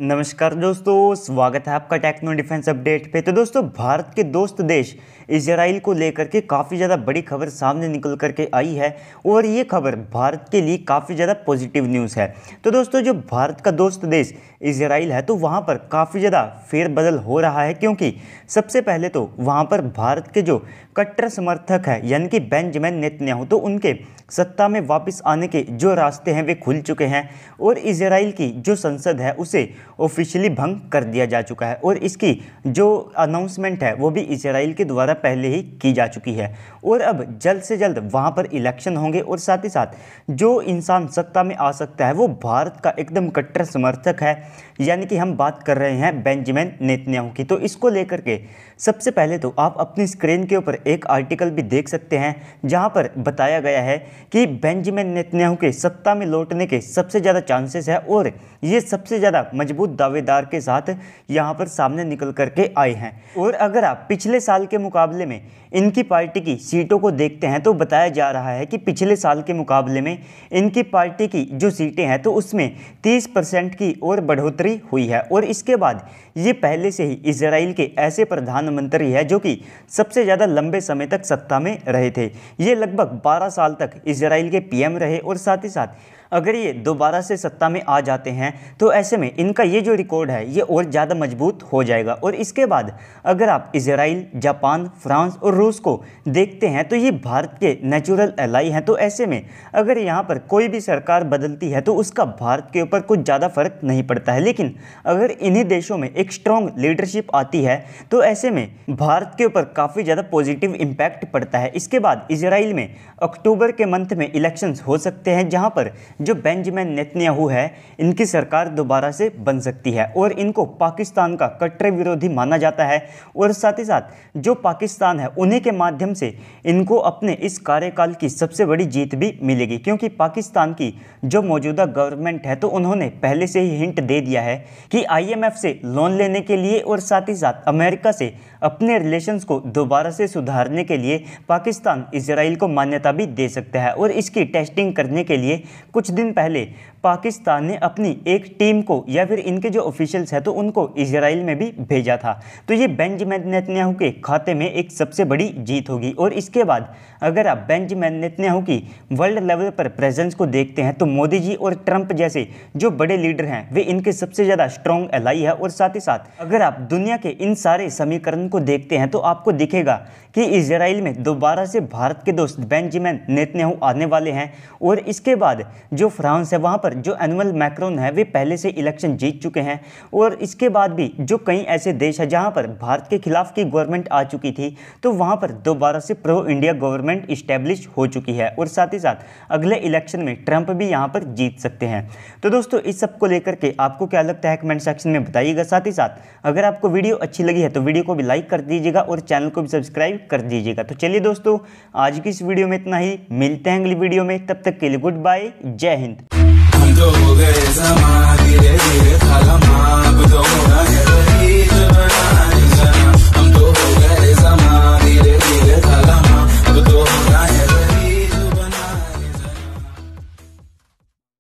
नमस्कार दोस्तों स्वागत है आपका टेक्नो डिफेंस अपडेट पे तो दोस्तों भारत के दोस्त देश इसराइल को लेकर के काफ़ी ज़्यादा बड़ी खबर सामने निकल करके आई है और ये खबर भारत के लिए काफ़ी ज़्यादा पॉजिटिव न्यूज़ है तो दोस्तों जो भारत का दोस्त देश इसराइल है तो वहाँ पर काफ़ी ज़्यादा फेरबदल हो रहा है क्योंकि सबसे पहले तो वहाँ पर भारत के जो कट्टर समर्थक है यानी कि बेंजमैन नेतन्याहू तो उनके सत्ता में वापस आने के जो रास्ते हैं वे खुल चुके हैं और इसराइल की जो संसद है उसे ऑफिशियली भंग कर दिया जा चुका है और इसकी जो अनाउंसमेंट है वो भी इसराइल के द्वारा पहले ही की जा चुकी है और अब जल्द से जल्द वहाँ पर इलेक्शन होंगे और साथ ही साथ जो इंसान सत्ता में आ सकता है वो भारत का एकदम कट्टर समर्थक है यानी कि हम बात कर रहे हैं बेंजामिन नेतन्याहू की तो इसको लेकर के सबसे पहले तो आप अपनी स्क्रीन के ऊपर एक आर्टिकल भी देख सकते हैं जहाँ पर बताया गया है कि बेंजामिन नेतन्याहू के सत्ता में लौटने के सबसे ज़्यादा चांसेस है और ये सबसे ज़्यादा मजबूत मजबूत दावेदार के साथ यहाँ पर सामने निकल करके आए हैं और अगर आप पिछले साल के मुकाबले में इनकी पार्टी की सीटों को देखते हैं तो बताया जा रहा है कि पिछले साल के मुकाबले में इनकी पार्टी की जो सीटें हैं तो उसमें तीस परसेंट की और बढ़ोतरी हुई है और इसके बाद ये पहले से ही इसराइल के ऐसे प्रधानमंत्री है जो कि सबसे ज़्यादा लंबे समय तक सत्ता में रहे थे ये लगभग 12 साल तक इसराइल के पीएम रहे और साथ ही साथ अगर ये दोबारा से सत्ता में आ जाते हैं तो ऐसे में इनका ये जो रिकॉर्ड है ये और ज़्यादा मजबूत हो जाएगा और इसके बाद अगर आप इसराइल जापान फ्रांस और रूस को देखते हैं तो ये भारत के नेचुरल एलाई हैं तो ऐसे में अगर यहाँ पर कोई भी सरकार बदलती है तो उसका भारत के ऊपर कुछ ज़्यादा फर्क नहीं पड़ता है लेकिन अगर इन्हीं देशों में एक स्ट्रॉन्ग लीडरशिप आती है तो ऐसे में भारत के ऊपर काफ़ी ज़्यादा पॉजिटिव इम्पैक्ट पड़ता है इसके बाद इसराइल में अक्टूबर के मंथ में इलेक्शंस हो सकते हैं जहां पर जो बेंजामिन नेतन्याहू है इनकी सरकार दोबारा से बन सकती है और इनको पाकिस्तान का कट्टर विरोधी माना जाता है और साथ ही साथ जो पाकिस्तान है उन्हीं के माध्यम से इनको अपने इस कार्यकाल की सबसे बड़ी जीत भी मिलेगी क्योंकि पाकिस्तान की जो मौजूदा गवर्नमेंट है तो उन्होंने पहले से ही हिंट दे दिया है कि आई से लोन लेने के लिए और साथ ही साथ अमेरिका से अपने रिलेशन को दोबारा से सुधारने के लिए पाकिस्तान इसराइल को मान्यता भी दे सकता है और इसकी टेस्टिंग करने के लिए कुछ कुछ दिन पहले पाकिस्तान ने अपनी एक टीम को या फिर इनके जो ऑफिशियल्स हैं तो उनको इसराइल में भी भेजा था तो ये बेंजमिन नेतन्याहू के खाते में एक सबसे बड़ी जीत होगी और इसके बाद अगर आप बेंजमिन नेतन्याहू की वर्ल्ड लेवल पर प्रेजेंस को देखते हैं तो मोदी जी और ट्रंप जैसे जो बड़े लीडर हैं वे इनके सबसे ज़्यादा स्ट्रॉन्ग एलाई है और साथ ही साथ अगर आप दुनिया के इन सारे समीकरण को देखते हैं तो आपको दिखेगा कि इसराइल में दोबारा से भारत के दोस्त बेंजमिन नेतन्याहू आने वाले हैं और इसके बाद जो फ्रांस है वहाँ पर जो एनुअल मैक्रोन है वे पहले से इलेक्शन जीत चुके हैं और इसके बाद भी जो कई ऐसे देश है जहाँ पर भारत के खिलाफ की गवर्नमेंट आ चुकी थी तो वहाँ पर दोबारा से प्रो इंडिया गवर्नमेंट इस्टेब्लिश हो चुकी है और साथ ही साथ अगले इलेक्शन में ट्रंप भी यहाँ पर जीत सकते हैं तो दोस्तों इस सब को लेकर के आपको क्या लगता है कमेंट सेक्शन में बताइएगा साथ ही साथ अगर आपको वीडियो अच्छी लगी है तो वीडियो को भी लाइक कर दीजिएगा और चैनल को भी सब्सक्राइब कर दीजिएगा तो चलिए दोस्तों आज की इस वीडियो में इतना ही मिलते हैं अगली वीडियो में तब तक के लिए गुड बाय जय जय हिंद